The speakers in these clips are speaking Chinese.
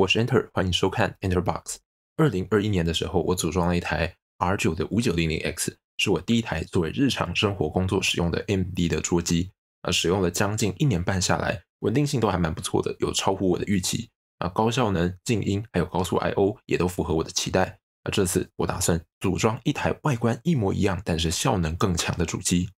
我是 Enter，欢迎收看 Enter Box。二零二一年的时候，我组装了一台 R9 的五九零零 X，是我第一台作为日常生活工作使用的 M D 的桌机。啊，使用了将近一年半下来，稳定性都还蛮不错的，有超乎我的预期。啊，高效能、静音还有高速 I O 也都符合我的期待。啊，这次我打算组装一台外观一模一样，但是效能更强的主机。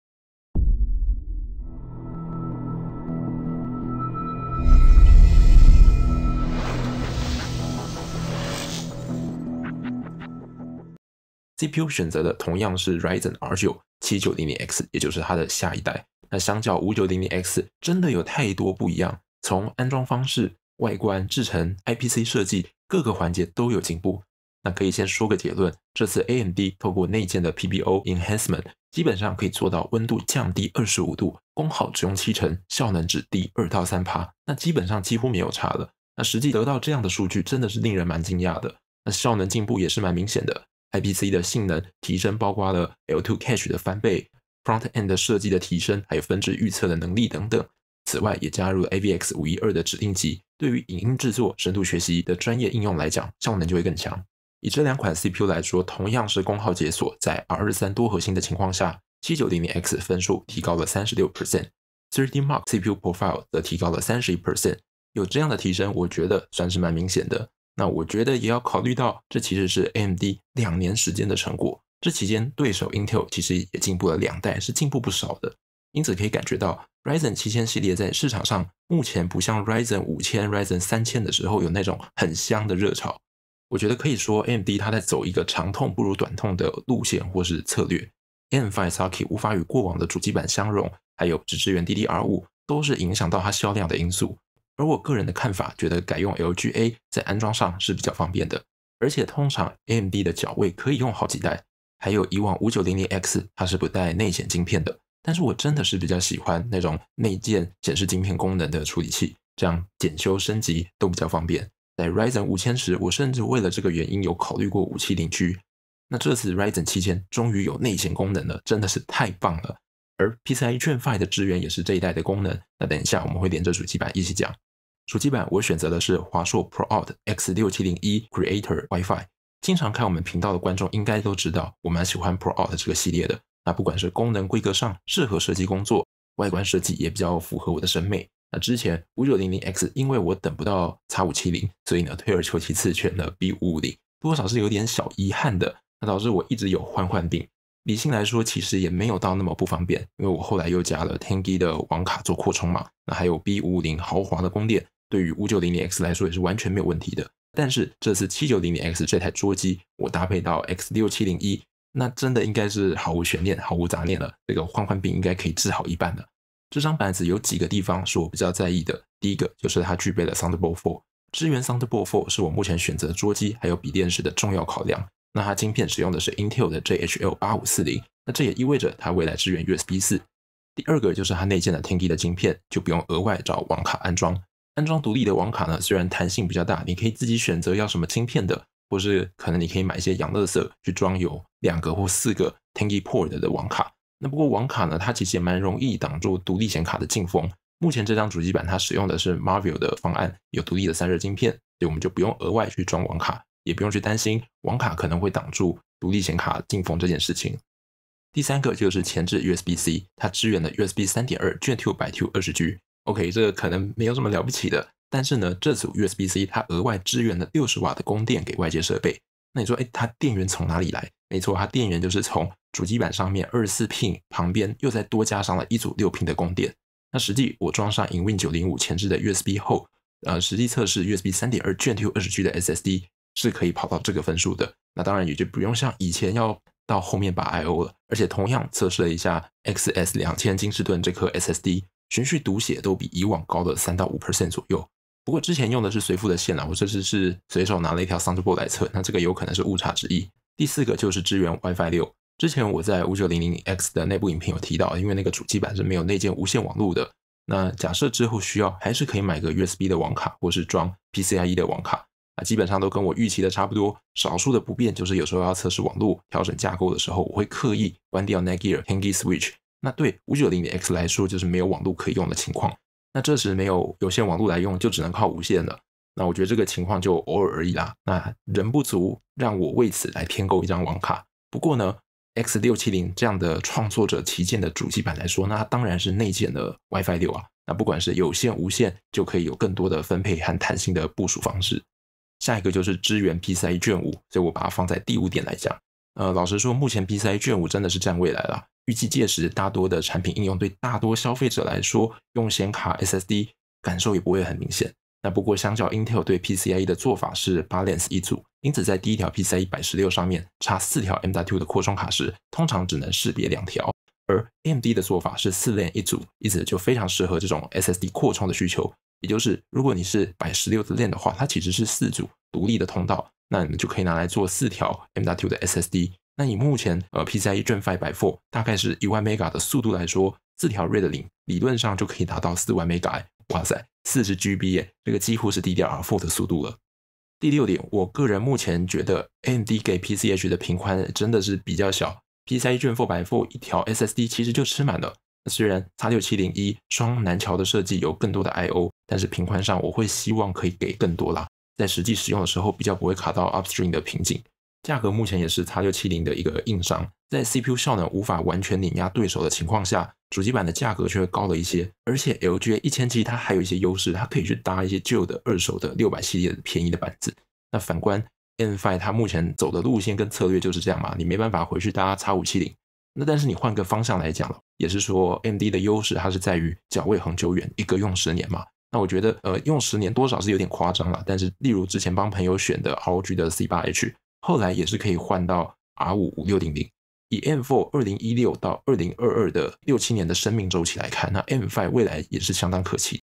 CPU 选择的同样是 Ryzen R9 7900X，也就是它的下一代。那相较 5900X，真的有太多不一样。从安装方式、外观、制成、IPC 设计，各个环节都有进步。那可以先说个结论：这次 AMD 透过内建的 PBO Enhancement，基本上可以做到温度降低二十五度，功耗只用七成，效能只低二到三趴。那基本上几乎没有差了。那实际得到这样的数据，真的是令人蛮惊讶的。那效能进步也是蛮明显的。IPC 的性能提升包括了 L2 cache 的翻倍、Front End 设计的提升，还有分支预测的能力等等。此外，也加入了 AVX 五一二的指令集，对于影音制作、深度学习的专业应用来讲，效能就会更强。以这两款 CPU 来说，同样是功耗解锁，在 R 三多核心的情况下，七九零零 X 分数提高了三十六 percent，3D Mark CPU Profile 则提高了三十一 percent。有这样的提升，我觉得算是蛮明显的。那我觉得也要考虑到，这其实是 AMD 两年时间的成果。这期间，对手 Intel 其实也进步了两代，是进步不少的。因此可以感觉到，Ryzen 七千系列在市场上目前不像 Ryzen 五千、Ryzen 三千的时候有那种很香的热潮。我觉得可以说，AMD 它在走一个长痛不如短痛的路线或是策略。M5 Socket 无法与过往的主机板相容，还有只支援 DDR5，都是影响到它销量的因素。而我个人的看法，觉得改用 LGA 在安装上是比较方便的，而且通常 AMD 的脚位可以用好几代。还有以往五九零零 X 它是不带内显晶片的，但是我真的是比较喜欢那种内建显示晶片功能的处理器，这样检修升级都比较方便。在 r y s o n 五千时，我甚至为了这个原因有考虑过五七零 G。那这次 r y s o n 七千终于有内显功能了，真的是太棒了。而 PCIe Gen 的支援也是这一代的功能，那等一下我们会连着主机板一起讲。手机版我选择的是华硕 ProArt X6701 Creator WiFi。经常看我们频道的观众应该都知道，我蛮喜欢 ProArt 这个系列的。那不管是功能规格上，适合设计工作，外观设计也比较符合我的审美。那之前五九0 0 x 因为我等不到 X570，所以呢，退而求其次选了 B550，多少是有点小遗憾的。那导致我一直有换换屏。理性来说，其实也没有到那么不方便，因为我后来又加了 t g 机的网卡做扩充嘛。那还有 B550 豪华的供电。对于五九零零 X 来说也是完全没有问题的，但是这次七九零零 X 这台桌机我搭配到 X 六七零一，那真的应该是毫无悬念、毫无杂念了，这个换换病应该可以治好一半的。这张板子有几个地方是我比较在意的，第一个就是它具备了 Thunderbolt 4，支援 Thunderbolt 4是我目前选择桌机还有笔电时的重要考量。那它晶片使用的是 Intel 的 JHL 八五四零，那这也意味着它未来支援 USB 四。第二个就是它内建了天玑的晶片，就不用额外找网卡安装。安装独立的网卡呢，虽然弹性比较大，你可以自己选择要什么芯片的，或是可能你可以买一些养乐色去装有两个或四个 t a n g i PORT 的网卡。那不过网卡呢，它其实也蛮容易挡住独立显卡的进风。目前这张主机板它使用的是 m a r v e l 的方案，有独立的散热晶片，所以我们就不用额外去装网卡，也不用去担心网卡可能会挡住独立显卡进风这件事情。第三个就是前置 USB C，它支援的 USB 三点二，卷 two 百 q two 二十 G。OK，这个可能没有什么了不起的，但是呢，这组 USB C 它额外支援了六十瓦的供电给外界设备。那你说，哎，它电源从哪里来？没错，它电源就是从主机板上面二十四 Pin 旁边又再多加上了一组六 Pin 的供电。那实际我装上 i n Win 九零五前置的 USB 后，呃，实际测试 USB 三点二卷 T U 二十 G 的 SSD 是可以跑到这个分数的。那当然也就不用像以前要到后面拔 I O 了。而且同样测试了一下 X S 两千金士顿这颗 SSD。循序读写都比以往高了三到五 percent 左右。不过之前用的是随附的线缆，我这次是随手拿了一条 Thunderbolt 来测，那这个有可能是误差之一。第四个就是支援 WiFi 六，之前我在五九零零 X 的内部影片有提到，因为那个主机板是没有内建无线网络的。那假设之后需要，还是可以买个 USB 的网卡，或是装 PCIe 的网卡。啊，基本上都跟我预期的差不多，少数的不便就是有时候要测试网络调整架构的时候，我会刻意关掉 Nagir、h a n g y Switch。那对五九零的 X 来说，就是没有网络可以用的情况。那这时没有有线网络来用，就只能靠无线了。那我觉得这个情况就偶尔而已啦。那人不足，让我为此来添购一张网卡。不过呢，X 六七零这样的创作者旗舰的主机版来说，那当然是内建的 WiFi 六啊。那不管是有线无线，就可以有更多的分配和弹性的部署方式。下一个就是支援 PCIe 五，所以我把它放在第五点来讲。呃，老实说，目前 PCIe 五真的是占未来了。预计届时，大多的产品应用对大多消费者来说，用显卡 SSD 感受也不会很明显。那不过，相较 Intel 对 PCIe 的做法是八 e 一组，因此在第一条 PCIe 百十六上面插四条 M.2 的扩充卡时，通常只能识别两条。而 AMD 的做法是四链一组，因此就非常适合这种 SSD 扩充的需求。也就是，如果你是百十六的链的话，它其实是四组独立的通道，那你就可以拿来做四条 M.2 的 SSD。那以目前呃 PCIe Gen f i 百大概是一万 mega 的速度来说，四条 Raid 零理论上就可以达到四万 mega。哇塞，四十 g b 耶，这个几乎是 Ddr Four 的速度了。第六点，我个人目前觉得 AMD 给 PCH 的频宽真的是比较小，PCIe Gen Four 百一条 SSD 其实就吃满了。虽然 x 六七零一双南桥的设计有更多的 IO，但是频宽上我会希望可以给更多啦，在实际使用的时候比较不会卡到 Upstream 的瓶颈。价格目前也是叉六七零的一个硬伤，在 CPU 效能无法完全碾压对手的情况下，主机板的价格却高了一些。而且 LGA 一千七它还有一些优势，它可以去搭一些旧的二手的六百系列的便宜的板子。那反观 N Five，它目前走的路线跟策略就是这样嘛，你没办法回去搭叉五七零。那但是你换个方向来讲了，也是说 MD 的优势它是在于脚位恒久远，一个用十年嘛。那我觉得呃用十年多少是有点夸张了。但是例如之前帮朋友选的 ROG 的 C 八 H。后来也是可以换到 R 五五六零零，以 M4 二零一六到二零二二的六七年的生命周期来看，那 M5 未来也是相当可期。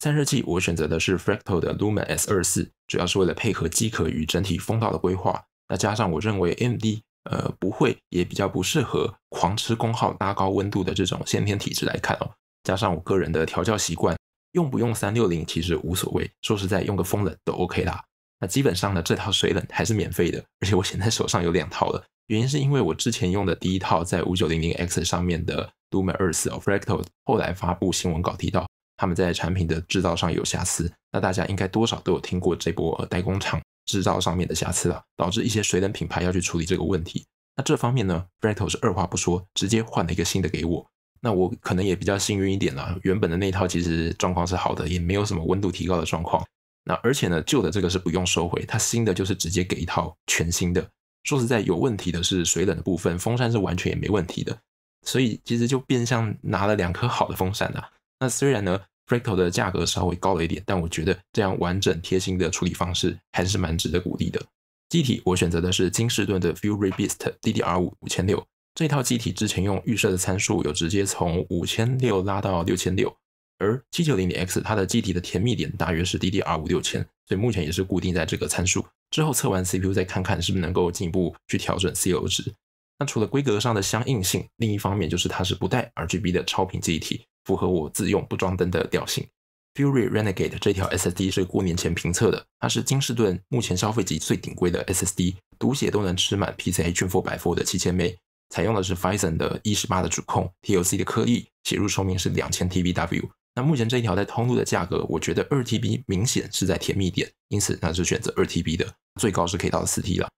散热器我选择的是 Fractal 的 Lumen S 二四，主要是为了配合机壳与整体风道的规划。那加上我认为 M D 呃不会也比较不适合狂吃功耗拉高温度的这种先天体质来看哦，加上我个人的调教习惯，用不用三六零其实无所谓。说实在，用个风冷都 OK 啦。那基本上呢，这套水冷还是免费的，而且我现在手上有两套了。原因是因为我之前用的第一套在五九零零 X 上面的 Rumel 二四 Ofractal，后来发布新闻稿提到他们在产品的制造上有瑕疵。那大家应该多少都有听过这波代工厂制造上面的瑕疵了，导致一些水冷品牌要去处理这个问题。那这方面呢 f r a c t a l 是二话不说直接换了一个新的给我。那我可能也比较幸运一点了，原本的那套其实状况是好的，也没有什么温度提高的状况。那而且呢，旧的这个是不用收回，它新的就是直接给一套全新的。说实在，有问题的是水冷的部分，风扇是完全也没问题的，所以其实就变相拿了两颗好的风扇啊。那虽然呢，Fractal 的价格稍微高了一点，但我觉得这样完整贴心的处理方式还是蛮值得鼓励的。机体我选择的是金士顿的 Fury Beast DDR5 五千六，这套机体之前用预设的参数有直接从五千六拉到六千六。而七九零零 X 它的机体的甜蜜点大约是 DDR 五六千，所以目前也是固定在这个参数。之后测完 CPU 再看看是不是能够进一步去调整 CO 值。那除了规格上的相应性，另一方面就是它是不带 RGB 的超频基体，符合我自用不装灯的调性。Fury Renegade 这条 SSD 是过年前评测的，它是金士顿目前消费级最顶规的 SSD，读写都能吃满 PCIe 4.0的七千枚。采用的是 Fison 的 E 十八的主控，TLC 的颗粒，写入寿命是两千 TBW。那目前这一条带通路的价格，我觉得二 TB 明显是在甜蜜点，因此它是选择二 TB 的，最高是可以到四 T 了。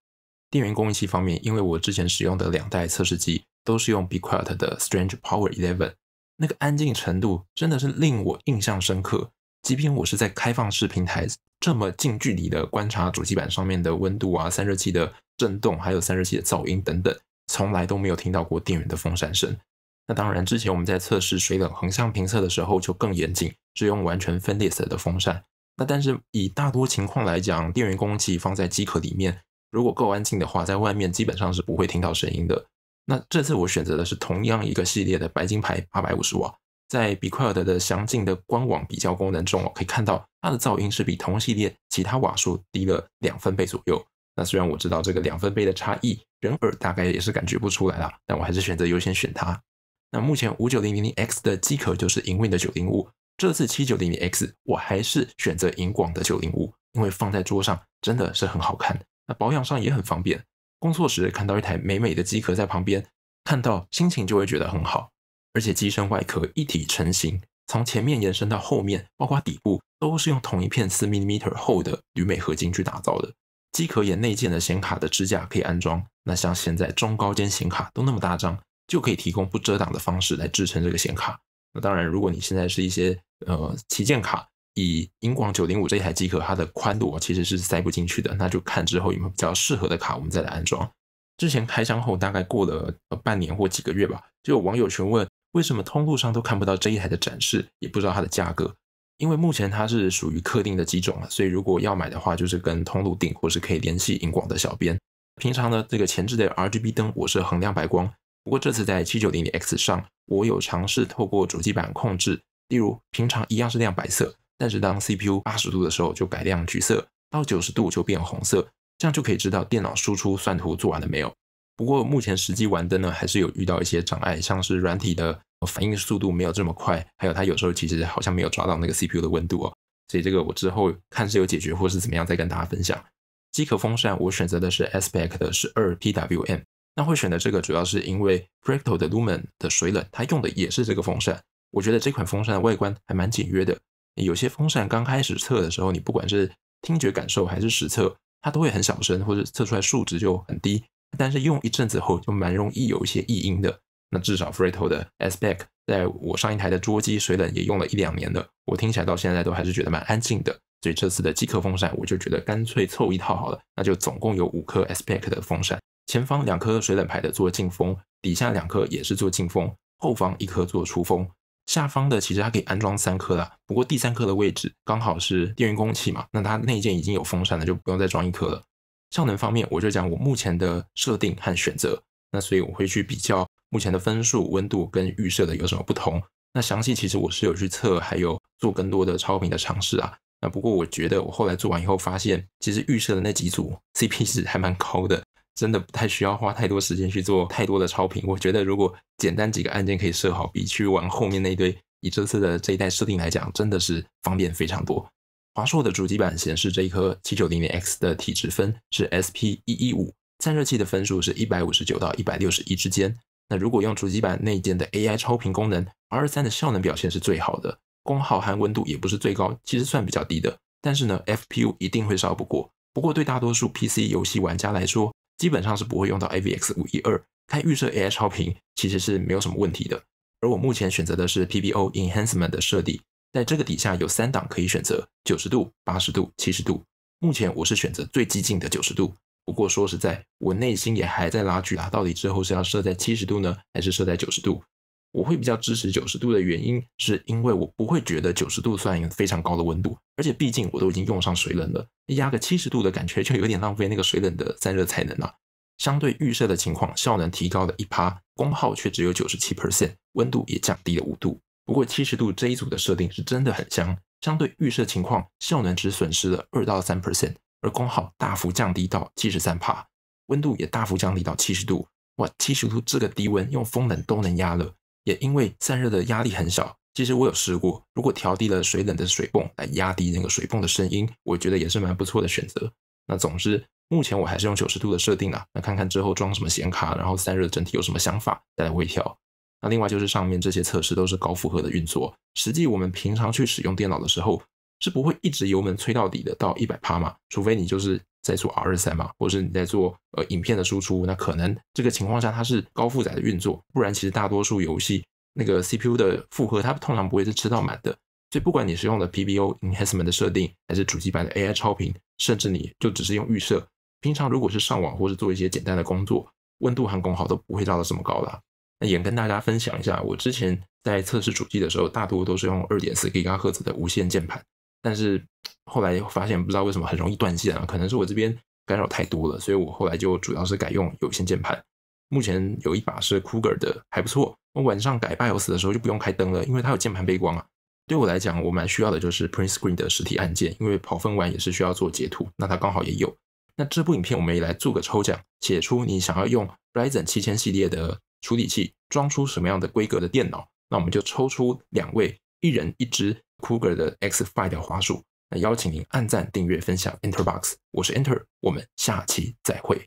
电源供应器方面，因为我之前使用的两代测试机都是用 Be Quiet 的 Strange Power Eleven，那个安静程度真的是令我印象深刻。即便我是在开放式平台，这么近距离的观察主机板上面的温度啊、散热器的震动，还有散热器的噪音等等。从来都没有听到过电源的风扇声。那当然，之前我们在测试水冷横向评测的时候就更严谨，只用完全分裂式的风扇。那但是以大多情况来讲，电源空器放在机壳里面，如果够安静的话，在外面基本上是不会听到声音的。那这次我选择的是同样一个系列的白金牌八百五十瓦，在比快尔的详尽的官网比较功能中我可以看到它的噪音是比同系列其他瓦数低了两分贝左右。那虽然我知道这个两分贝的差异，人耳大概也是感觉不出来了，但我还是选择优先选它。那目前五九零零零 X 的机壳就是银韵的九零五，这次七九零零 X 我还是选择银广的九零五，因为放在桌上真的是很好看。那保养上也很方便，工作时看到一台美美的机壳在旁边，看到心情就会觉得很好。而且机身外壳一体成型，从前面延伸到后面，包括底部都是用同一片四 mm 厚的铝镁合金去打造的。机壳也内建的显卡的支架可以安装，那像现在中高阶显卡都那么大张，就可以提供不遮挡的方式来支撑这个显卡。那当然，如果你现在是一些呃旗舰卡，以英广九零五这一台机壳，它的宽度其实是塞不进去的，那就看之后有没有比较适合的卡，我们再来安装。之前开箱后大概过了半年或几个月吧，就有网友询问为什么通路上都看不到这一台的展示，也不知道它的价格。因为目前它是属于客定的几种了，所以如果要买的话，就是跟通路订，或是可以联系荧广的小编。平常呢，这个前置的 RGB 灯我是恒亮白光，不过这次在七九零零 X 上，我有尝试透过主机板控制，例如平常一样是亮白色，但是当 CPU 八十度的时候就改亮橘色，到九十度就变红色，这样就可以知道电脑输出算图做完了没有。不过目前实际玩的呢，还是有遇到一些障碍，像是软体的。反应速度没有这么快，还有它有时候其实好像没有抓到那个 CPU 的温度哦，所以这个我之后看是有解决或是怎么样再跟大家分享。机壳风扇我选择的是 Aspect 的是二 PWM，那会选择这个主要是因为 p r a c t o 的 Lumen 的水冷它用的也是这个风扇，我觉得这款风扇的外观还蛮简约的。有些风扇刚开始测的时候，你不管是听觉感受还是实测，它都会很小声或者测出来数值就很低，但是用一阵子后就蛮容易有一些异音的。那至少 Free o 的 a s p e c 在我上一台的桌机水冷也用了一两年了，我听起来到现在都还是觉得蛮安静的，所以这次的机壳风扇我就觉得干脆凑一套好了，那就总共有五颗 a s p e c 的风扇，前方两颗水冷牌的做进风，底下两颗也是做进风，后方一颗做出风，下方的其实它可以安装三颗啦，不过第三颗的位置刚好是电源供气嘛，那它内件已经有风扇了，就不用再装一颗了。效能方面，我就讲我目前的设定和选择，那所以我会去比较。目前的分数、温度跟预设的有什么不同？那详细其实我是有去测，还有做更多的超频的尝试啊。那不过我觉得我后来做完以后发现，其实预设的那几组 CP 值还蛮高的，真的不太需要花太多时间去做太多的超频。我觉得如果简单几个按键可以设好，比去玩后面那一堆，以这次的这一代设定来讲，真的是方便非常多。华硕的主机板显示这一颗七九零零 X 的体脂分是 SP 一一五，散热器的分数是一百五十九到一百六十一之间。那如果用主机板内建的 AI 超频功能，R 三的效能表现是最好的，功耗和温度也不是最高，其实算比较低的。但是呢，FPU 一定会烧不过。不过对大多数 PC 游戏玩家来说，基本上是不会用到 AVX 五一二开预设 AI 超频，其实是没有什么问题的。而我目前选择的是 PBO Enhancement 的设定，在这个底下有三档可以选择：九十度、八十度、七十度。目前我是选择最激进的九十度。不过说实在，我内心也还在拉锯啊。到底之后是要设在七十度呢，还是设在九十度？我会比较支持九十度的原因，是因为我不会觉得九十度算一个非常高的温度，而且毕竟我都已经用上水冷了，压个七十度的感觉就有点浪费那个水冷的散热才能了。相对预设的情况，效能提高了一趴，功耗却只有九十七 percent，温度也降低了五度。不过七十度这一组的设定是真的很香，相对预设情况，效能只损失了二到三 percent。而功耗大幅降低到七十三帕，温度也大幅降低到七十度。哇，七十度这个低温用风冷都能压了。也因为散热的压力很小，其实我有试过，如果调低了水冷的水泵来压低那个水泵的声音，我觉得也是蛮不错的选择。那总之，目前我还是用九十度的设定啊。那看看之后装什么显卡，然后散热整体有什么想法再来微调。那另外就是上面这些测试都是高负荷的运作，实际我们平常去使用电脑的时候。是不会一直油门催到底的，到一百帕嘛？除非你就是在做 R 三嘛，或者是你在做呃影片的输出，那可能这个情况下它是高负载的运作，不然其实大多数游戏那个 CPU 的负荷它通常不会是吃到满的。所以不管你是用的 PBO Enhancement 的设定，还是主机版的 AI 超频，甚至你就只是用预设，平常如果是上网或是做一些简单的工作，温度和功耗都不会到到这么高了。那也跟大家分享一下，我之前在测试主机的时候，大多都是用二点四吉赫兹的无线键盘。但是后来发现不知道为什么很容易断线啊，可能是我这边干扰太多了，所以我后来就主要是改用有线键盘。目前有一把是 Cougar 的，还不错。我晚上改 BIOS 的时候就不用开灯了，因为它有键盘背光啊。对我来讲，我蛮需要的就是 Print Screen 的实体按键，因为跑分玩也是需要做截图，那它刚好也有。那这部影片我们也来做个抽奖，写出你想要用 Ryzen 七千系列的处理器装出什么样的规格的电脑，那我们就抽出两位。一人一只 c o u g a r 的 X Five 的花束，那邀请您按赞、订阅、分享。Enterbox，我是 Enter，我们下期再会。